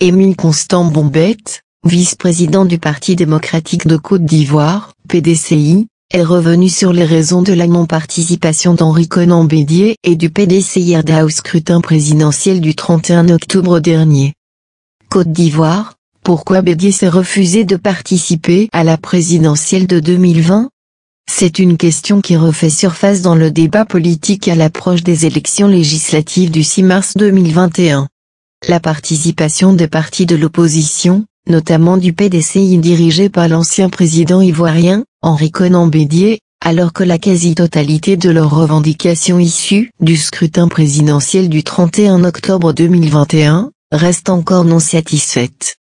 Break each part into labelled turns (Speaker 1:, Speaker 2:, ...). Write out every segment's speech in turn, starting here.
Speaker 1: Émile Constant Bombette, vice-président du Parti démocratique de Côte d'Ivoire, PDCI, est revenu sur les raisons de la non-participation d'Henri Conan Bédier et du pdci au scrutin présidentiel du 31 octobre dernier. Côte d'Ivoire, pourquoi Bédier s'est refusé de participer à la présidentielle de 2020 C'est une question qui refait surface dans le débat politique à l'approche des élections législatives du 6 mars 2021 la participation des partis de l'opposition, notamment du PDCI dirigé par l'ancien président ivoirien, Henri Conan Bédier, alors que la quasi-totalité de leurs revendications issues du scrutin présidentiel du 31 octobre 2021, reste encore non satisfaite.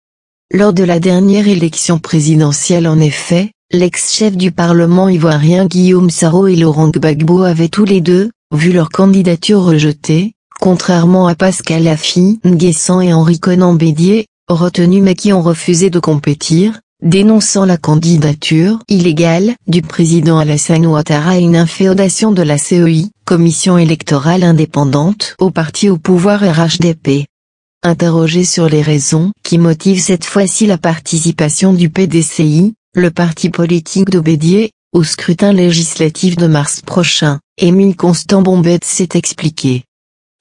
Speaker 1: Lors de la dernière élection présidentielle en effet, l'ex-chef du Parlement ivoirien Guillaume Saro et Laurent Gbagbo avaient tous les deux, vu leur candidature rejetée, contrairement à Pascal Affi, Nguessan et Henri Conan Bédier, retenus mais qui ont refusé de compétir, dénonçant la candidature illégale du président Alassane Ouattara et une inféodation de la CEI, commission électorale indépendante au parti au pouvoir RHDP. Interrogé sur les raisons qui motivent cette fois-ci la participation du PDCI, le parti politique de Bédier, au scrutin législatif de mars prochain, Émile Constant Bombette s'est expliqué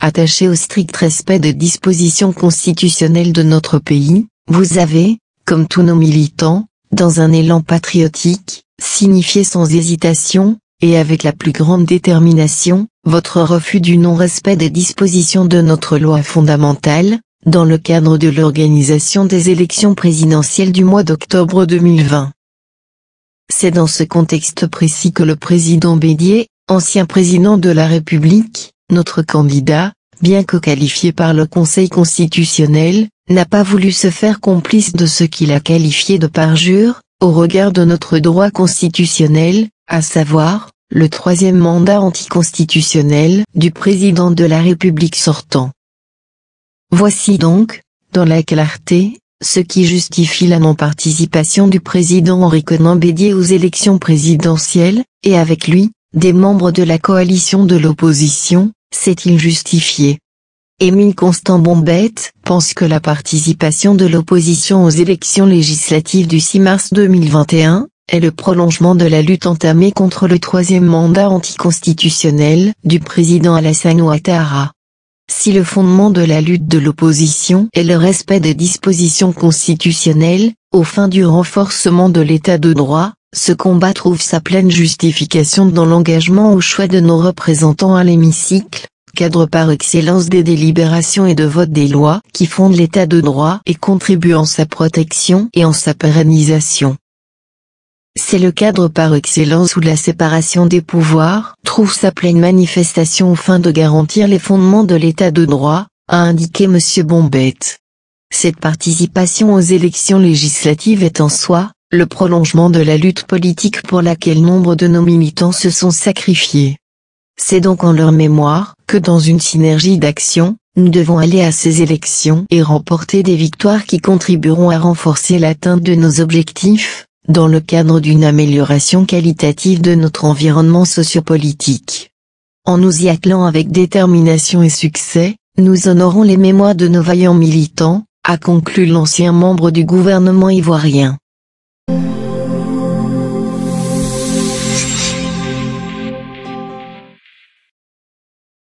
Speaker 1: attaché au strict respect des dispositions constitutionnelles de notre pays, vous avez, comme tous nos militants, dans un élan patriotique, signifié sans hésitation, et avec la plus grande détermination, votre refus du non-respect des dispositions de notre loi fondamentale, dans le cadre de l'organisation des élections présidentielles du mois d'octobre 2020. C'est dans ce contexte précis que le président Bédier, ancien président de la République, notre candidat, bien que qualifié par le Conseil constitutionnel, n'a pas voulu se faire complice de ce qu'il a qualifié de parjure, au regard de notre droit constitutionnel, à savoir, le troisième mandat anticonstitutionnel du président de la République sortant. Voici donc, dans la clarté, ce qui justifie la non-participation du président Henri Conan aux élections présidentielles, et avec lui, des membres de la coalition de l'opposition, cest il justifié Émile Constant Bombette pense que la participation de l'opposition aux élections législatives du 6 mars 2021 est le prolongement de la lutte entamée contre le troisième mandat anticonstitutionnel du président Alassane Ouattara. Si le fondement de la lutte de l'opposition est le respect des dispositions constitutionnelles, au fin du renforcement de l'état de droit, ce combat trouve sa pleine justification dans l'engagement au choix de nos représentants à l'hémicycle, cadre par excellence des délibérations et de vote des lois qui fondent l'état de droit et contribuent en sa protection et en sa pérennisation. C'est le cadre par excellence où la séparation des pouvoirs trouve sa pleine manifestation afin de garantir les fondements de l'état de droit, a indiqué M. Bombette. Cette participation aux élections législatives est en soi, le prolongement de la lutte politique pour laquelle nombre de nos militants se sont sacrifiés. C'est donc en leur mémoire que dans une synergie d'action, nous devons aller à ces élections et remporter des victoires qui contribueront à renforcer l'atteinte de nos objectifs, dans le cadre d'une amélioration qualitative de notre environnement sociopolitique. En nous y attelant avec détermination et succès, nous honorons les mémoires de nos vaillants militants, a conclu l'ancien membre du gouvernement ivoirien.